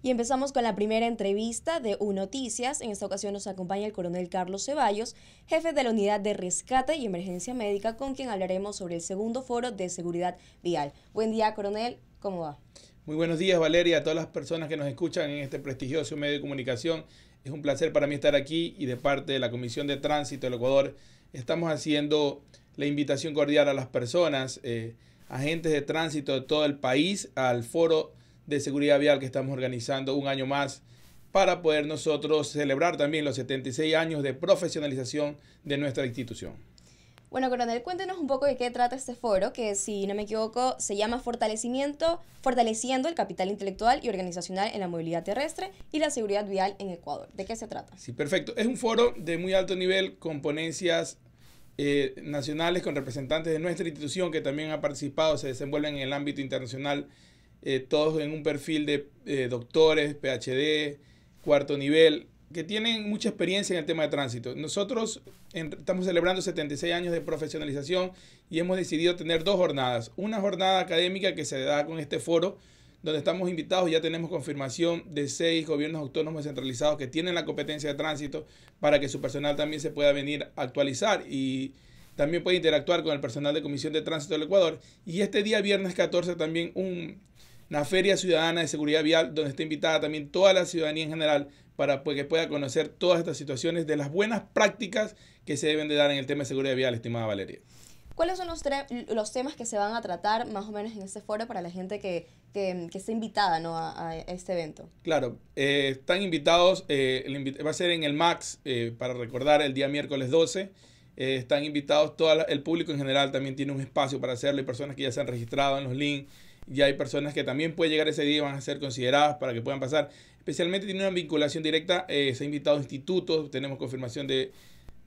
Y empezamos con la primera entrevista de U Noticias. En esta ocasión nos acompaña el coronel Carlos Ceballos, jefe de la Unidad de Rescate y Emergencia Médica, con quien hablaremos sobre el segundo foro de seguridad vial. Buen día, coronel. ¿Cómo va? Muy buenos días, Valeria, a todas las personas que nos escuchan en este prestigioso medio de comunicación. Es un placer para mí estar aquí y de parte de la Comisión de Tránsito del Ecuador estamos haciendo la invitación cordial a las personas, eh, agentes de tránsito de todo el país, al foro de seguridad vial que estamos organizando un año más para poder nosotros celebrar también los 76 años de profesionalización de nuestra institución. Bueno, coronel, cuéntenos un poco de qué trata este foro, que si no me equivoco se llama Fortalecimiento, Fortaleciendo el Capital Intelectual y Organizacional en la Movilidad Terrestre y la Seguridad Vial en Ecuador. ¿De qué se trata? Sí, perfecto. Es un foro de muy alto nivel con ponencias eh, nacionales, con representantes de nuestra institución que también han participado, se desenvuelven en el ámbito internacional eh, todos en un perfil de eh, doctores, PhD, cuarto nivel, que tienen mucha experiencia en el tema de tránsito. Nosotros estamos celebrando 76 años de profesionalización y hemos decidido tener dos jornadas. Una jornada académica que se da con este foro, donde estamos invitados, ya tenemos confirmación de seis gobiernos autónomos descentralizados que tienen la competencia de tránsito para que su personal también se pueda venir a actualizar y también puede interactuar con el personal de Comisión de Tránsito del Ecuador. Y este día, viernes 14, también un una feria ciudadana de seguridad vial donde está invitada también toda la ciudadanía en general para pues, que pueda conocer todas estas situaciones de las buenas prácticas que se deben de dar en el tema de seguridad vial, estimada Valeria. ¿Cuáles son los, los temas que se van a tratar más o menos en este foro para la gente que, que, está invitada a, este evento? Claro, eh, están invitados, eh, va a ser en el MAX, eh, para recordar, el día miércoles 12. están invitados, todo el público en general también tiene un espacio para hacerlo, hay personas que ya se han registrado en los links, y hay personas que también puede llegar ese día y van a ser consideradas para que puedan pasar. Especialmente tiene una vinculación directa, eh, se ha invitado a institutos, tenemos confirmación de,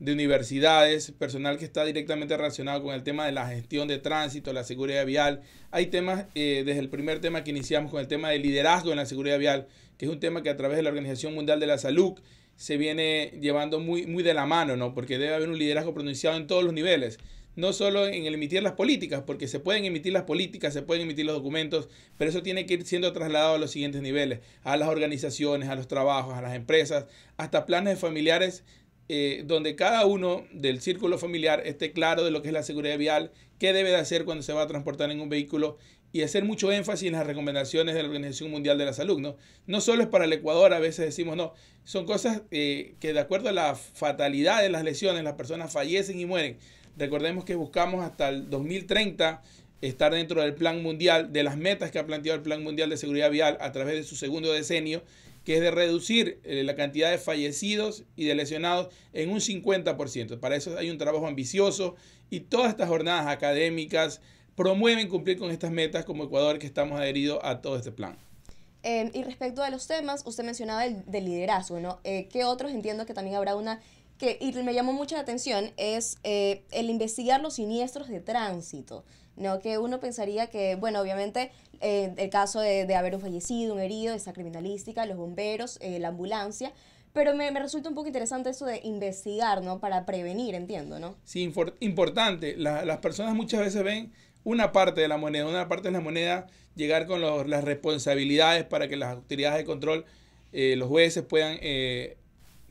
universidades, personal que está directamente relacionado con el tema de la gestión de tránsito, la seguridad vial. Hay temas, eh, desde el primer tema que iniciamos con el tema de liderazgo en la seguridad vial, que es un tema que a través de la Organización Mundial de la Salud se viene llevando muy, muy de la mano, ¿no? Porque debe haber un liderazgo pronunciado en todos los niveles no solo en emitir las políticas, porque se pueden emitir las políticas, se pueden emitir los documentos, pero eso tiene que ir siendo trasladado a los siguientes niveles, a las organizaciones, a los trabajos, a las empresas, hasta planes familiares eh, donde cada uno del círculo familiar esté claro de lo que es la seguridad vial, qué debe de hacer cuando se va a transportar en un vehículo y hacer mucho énfasis en las recomendaciones de la Organización Mundial de la Salud. No, no solo es para el Ecuador, a veces decimos no, son cosas eh, que de acuerdo a la fatalidad de las lesiones, las personas fallecen y mueren. Recordemos que buscamos hasta el 2030 estar dentro del plan mundial, de las metas que ha planteado el Plan Mundial de Seguridad Vial a través de su segundo decenio, que es de reducir eh, la cantidad de fallecidos y de lesionados en un 50%. Para eso hay un trabajo ambicioso y todas estas jornadas académicas promueven cumplir con estas metas como Ecuador que estamos adheridos a todo este plan. Eh, y respecto a los temas, usted mencionaba el de liderazgo, ¿no? Eh, ¿Qué otros entiendo que también habrá una que y me llamó mucho la atención es eh, el investigar los siniestros de tránsito. ¿no? Que uno pensaría que, bueno, obviamente eh, el caso de, de, haber un fallecido, un herido, esa criminalística, los bomberos, eh, la ambulancia, pero me, resulta un poco interesante eso de investigar, ¿no? Para prevenir, entiendo, ¿no? Sí, importante. las personas muchas veces ven una parte de la moneda, una parte de la moneda, llegar con los, las responsabilidades para que las autoridades de control, los jueces puedan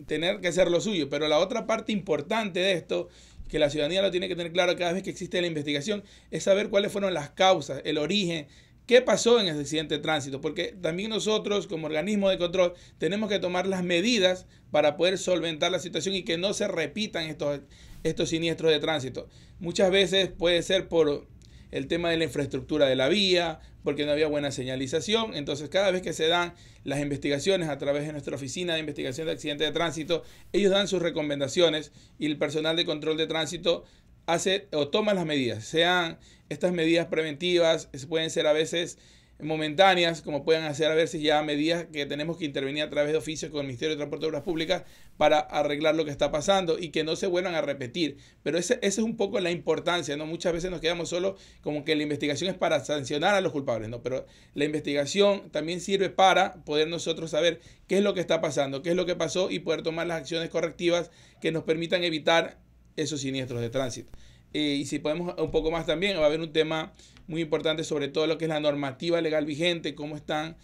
tener que hacer lo suyo. Pero la otra parte importante de esto, que la ciudadanía lo tiene que tener claro cada vez que existe la investigación, es saber cuáles fueron las causas, el origen, qué pasó en ese accidente de tránsito, porque también nosotros como organismo de control tenemos que tomar las medidas para poder solventar la situación y que no se repitan estos, estos siniestros de tránsito. Muchas veces puede ser por el tema de la infraestructura de la vía, porque no había buena señalización. Entonces, cada vez que se dan las investigaciones a través de nuestra oficina de investigación de accidentes de tránsito, ellos dan sus recomendaciones y el personal de control de tránsito hace o toma las medidas. Sean estas medidas preventivas, pueden ser a veces momentáneas, como pueden hacer a ver si ya medidas que tenemos que intervenir a través de oficios con el Ministerio de Transporte de Obras Públicas para arreglar lo que está pasando y que no se vuelvan a repetir. Pero esa es un poco la importancia, ¿no? Muchas veces nos quedamos solo como que la investigación es para sancionar a los culpables, ¿no? Pero la investigación también sirve para poder nosotros saber qué es lo que está pasando, qué es lo que pasó y poder tomar las acciones correctivas que nos permitan evitar esos siniestros de tránsito. Eh, y si podemos un poco más también, va a haber un tema muy importante sobre todo lo que es la normativa legal vigente, cómo están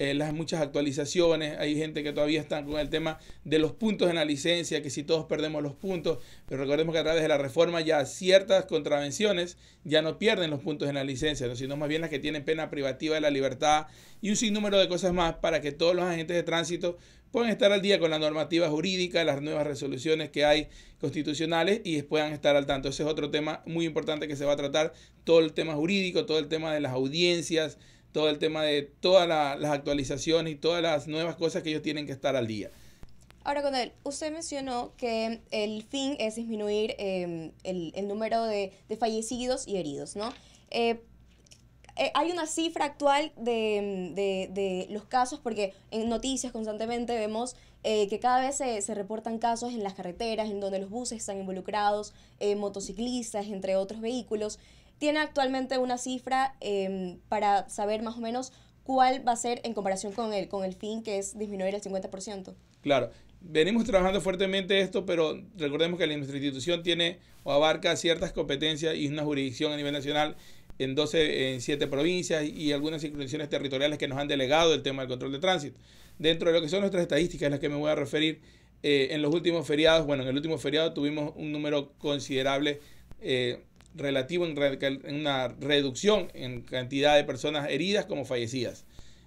eh, las muchas actualizaciones, hay gente que todavía está con el tema de los puntos en la licencia, que si todos perdemos los puntos, pero recordemos que a través de la reforma ya ciertas contravenciones ya no pierden los puntos en la licencia, sino más bien las que tienen pena privativa de la libertad y un sinnúmero de cosas más para que todos los agentes de tránsito puedan estar al día con la normativa jurídica, las nuevas resoluciones que hay constitucionales y puedan estar al tanto. Ese es otro tema muy importante que se va a tratar, todo el tema jurídico, todo el tema de las audiencias, todo el tema de todas las actualizaciones y todas las nuevas cosas que ellos tienen que estar al día. Ahora, él usted mencionó que el fin es disminuir em, el, número de, fallecidos y heridos, ¿no? Eh, eh, hay una cifra actual em, de, los casos, porque en noticias constantemente vemos eh, que cada vez se, se, reportan casos en las carreteras, en donde los buses están involucrados, motociclistas, entre otros vehículos tiene actualmente una cifra em, para saber más o menos cuál va a ser en comparación con el, con el fin que es disminuir el 50%. Claro, venimos trabajando fuertemente esto, pero recordemos que nuestra institución tiene o abarca ciertas competencias y una jurisdicción a nivel nacional en 12, en 7 provincias y algunas instituciones territoriales que nos han delegado el tema del control de tránsito. Dentro de lo que son nuestras estadísticas, en las que me voy a referir, eh, en los últimos feriados, bueno, en el último feriado tuvimos un número considerable eh, relativo en, una reducción en cantidad de personas heridas como fallecidas.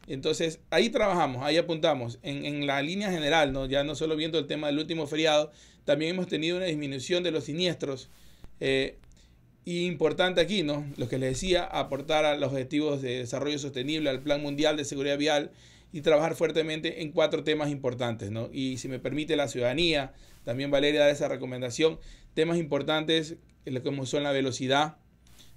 Entonces, ahí trabajamos, ahí apuntamos, en, la línea general, ¿no? ya no solo viendo el tema del último feriado, también hemos tenido una disminución de los siniestros. Eh, y importante aquí, ¿no? Lo que les decía, aportar a los objetivos de desarrollo sostenible, al Plan Mundial de Seguridad Vial y trabajar fuertemente en cuatro temas importantes, Y si me permite la ciudadanía, también Valeria da esa recomendación, temas importantes como son la velocidad,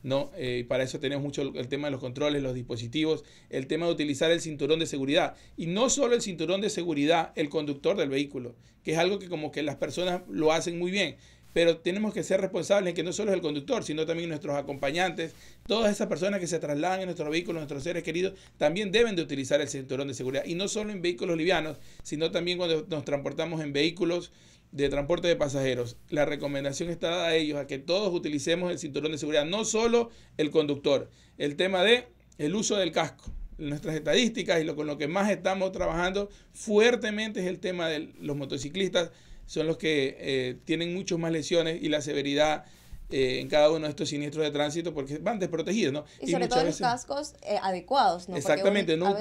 ¿no? Eh, para eso tenemos mucho el tema de los controles, los dispositivos, el tema de utilizar el cinturón de seguridad. Y no solo el cinturón de seguridad, el conductor del vehículo, que es algo que como que las personas lo hacen muy bien pero tenemos que ser responsables en que no solo es el conductor, sino también nuestros acompañantes, todas esas personas que se trasladan en nuestros vehículos, nuestros seres queridos, también deben de utilizar el cinturón de seguridad. Y no solo en vehículos livianos, sino también cuando nos transportamos en vehículos de transporte de pasajeros. La recomendación está dada a ellos, a que todos utilicemos el cinturón de seguridad, no solo el conductor. El tema de el uso del casco. Nuestras estadísticas y lo, con lo que más estamos trabajando fuertemente es el tema de los motociclistas son los que eh, tienen muchas más lesiones y la severidad eh, en cada uno de estos siniestros de tránsito porque van desprotegidos, ¿no? Y, sobre todo los cascos eh, adecuados, Exactamente, no a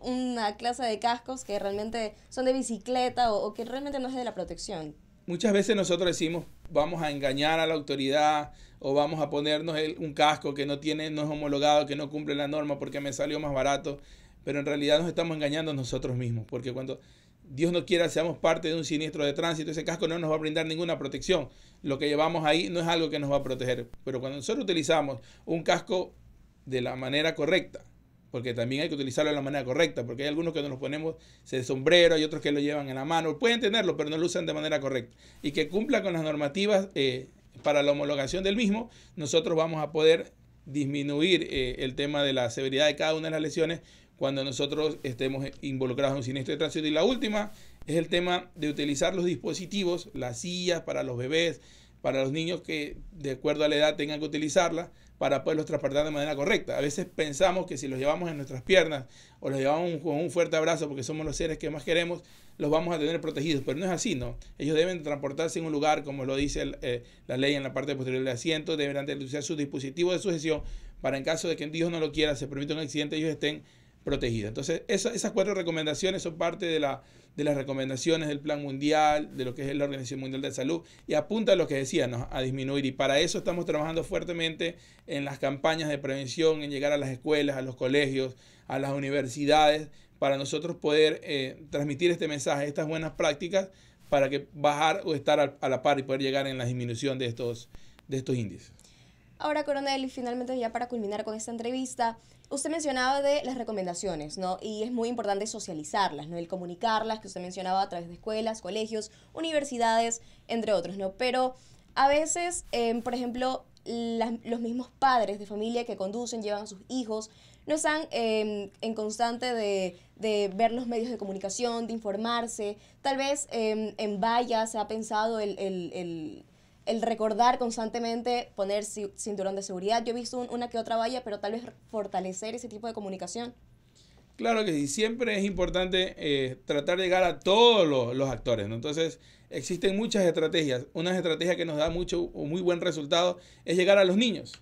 una clase de cascos que realmente son de bicicleta o, que realmente no es de la protección. Muchas veces nosotros decimos, vamos a engañar a la autoridad o vamos a ponernos un casco que no tiene, no es homologado, que no cumple la norma porque me salió más barato, pero en realidad nos estamos engañando nosotros mismos, porque cuando Dios no quiera, seamos parte de un siniestro de tránsito, ese casco no nos va a brindar ninguna protección. Lo que llevamos ahí no es algo que nos va a proteger. Pero cuando nosotros utilizamos un casco de la manera correcta, porque también hay que utilizarlo de la manera correcta, porque hay algunos que nos lo ponemos de sombrero, hay otros que lo llevan en la mano, pueden tenerlo, pero no lo usan de manera correcta. Y que cumpla con las normativas eh, para la homologación del mismo, nosotros vamos a poder disminuir eh, el tema de la severidad de cada una de las lesiones, cuando nosotros estemos involucrados en un siniestro de tránsito. Y la última es el tema de utilizar los dispositivos, las sillas para los bebés, para los niños que de acuerdo a la edad tengan que utilizarlas para poderlos transportar de manera correcta. A veces pensamos que si los llevamos en nuestras piernas o los llevamos con un fuerte abrazo porque somos los seres que más queremos, los vamos a tener protegidos, pero no es así, ¿no? Ellos deben transportarse en un lugar, como lo dice eh, la ley en la parte posterior del asiento, deberán utilizar su dispositivo de sujeción para en caso de que Dios no lo quiera, se permita un accidente, ellos estén protegida. Entonces, esas cuatro recomendaciones son parte de, la, de las recomendaciones del Plan Mundial, de lo que es la Organización Mundial de Salud, y apunta a lo que decíamos, a disminuir. Y para eso estamos trabajando fuertemente en las campañas de prevención, en llegar a las escuelas, a los colegios, a las universidades, para nosotros poder eh, transmitir este mensaje, estas buenas prácticas, para que bajar o estar a, la par y poder llegar en la disminución de estos, de estos índices. Ahora, coronel, y finalmente ya para culminar con esta entrevista, Usted mencionaba de las recomendaciones, ¿no? Y es muy importante socializarlas, ¿no? El comunicarlas, que usted mencionaba a través de escuelas, colegios, universidades, entre otros, ¿no? Pero a veces, em, por ejemplo, los mismos padres de familia que conducen, llevan a sus hijos, no están em, en constante de, ver los medios de comunicación, de informarse. Tal vez em, en vallas se ha pensado el el recordar constantemente poner cinturón de seguridad. Yo he visto una que otra valla, pero tal vez fortalecer ese tipo de comunicación. Claro que sí, siempre es importante eh, tratar de llegar a todos los, actores, Entonces, existen muchas estrategias. Una estrategia que nos da mucho o muy buen resultado es llegar a los niños,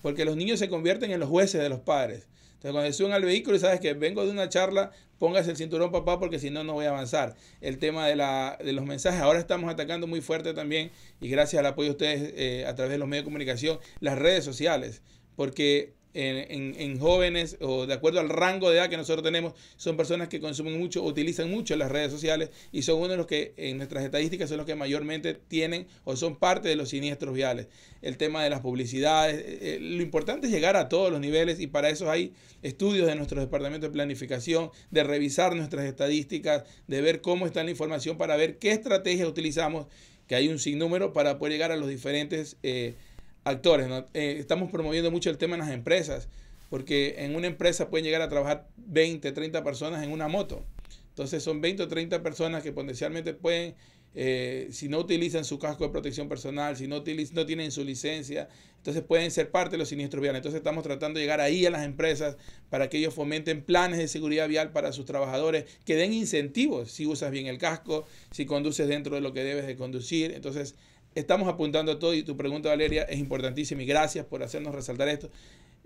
porque los niños se convierten en los jueces de los padres cuando se suben al vehículo y sabes que vengo de una charla, póngase el cinturón, papá, porque si no, no voy a avanzar. El tema de, la, de los mensajes, ahora estamos atacando muy fuerte también, y gracias al apoyo de ustedes eh, a través de los medios de comunicación, las redes sociales, porque en, jóvenes o de acuerdo al rango de edad que nosotros tenemos, son personas que consumen mucho, utilizan mucho las redes sociales y son uno de los que en nuestras estadísticas son los que mayormente tienen o son parte de los siniestros viales. El tema de las publicidades, eh, eh, lo importante es llegar a todos los niveles y para eso hay estudios de nuestro departamento de planificación, de revisar nuestras estadísticas, de ver cómo está la información para ver qué estrategias utilizamos, que hay un sinnúmero para poder llegar a los diferentes... Eh, actores. Eh, estamos promoviendo mucho el tema en las empresas, porque en una empresa pueden llegar a trabajar 20, 30 personas en una moto. Entonces son 20 o 30 personas que potencialmente pueden, eh, si no utilizan su casco de protección personal, si no, no tienen su licencia, entonces pueden ser parte de los siniestros viales. Entonces estamos tratando de llegar ahí a las empresas para que ellos fomenten planes de seguridad vial para sus trabajadores, que den incentivos si usas bien el casco, si conduces dentro de lo que debes de conducir. Entonces estamos apuntando a todo y tu pregunta, Valeria, es importantísima y gracias por hacernos resaltar esto.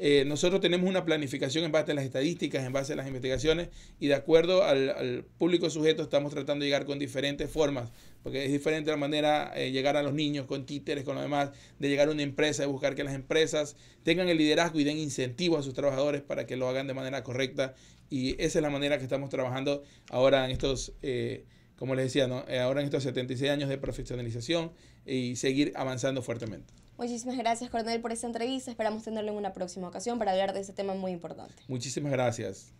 Eh, nosotros tenemos una planificación en base a las estadísticas, en base a las investigaciones y de acuerdo al, público sujeto estamos tratando de llegar con diferentes formas, porque es diferente la manera de eh, llegar a los niños con títeres, con lo demás, de llegar a una empresa, y buscar que las empresas tengan el liderazgo y den incentivo a sus trabajadores para que lo hagan de manera correcta y esa es la manera que estamos trabajando ahora en estos... Eh, como les decía, ¿no? Eh, ahora en estos 76 años de profesionalización y seguir avanzando fuertemente. Muchísimas gracias, Coronel, por esta entrevista. Esperamos tenerlo en una próxima ocasión para hablar de este tema muy importante. Muchísimas gracias.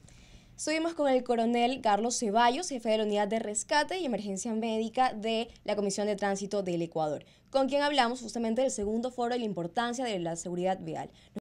Subimos con el coronel Carlos Ceballos, jefe de la Unidad de Rescate y Emergencia Médica de la Comisión de Tránsito del Ecuador, con quien hablamos justamente del segundo foro y la importancia de la seguridad vial.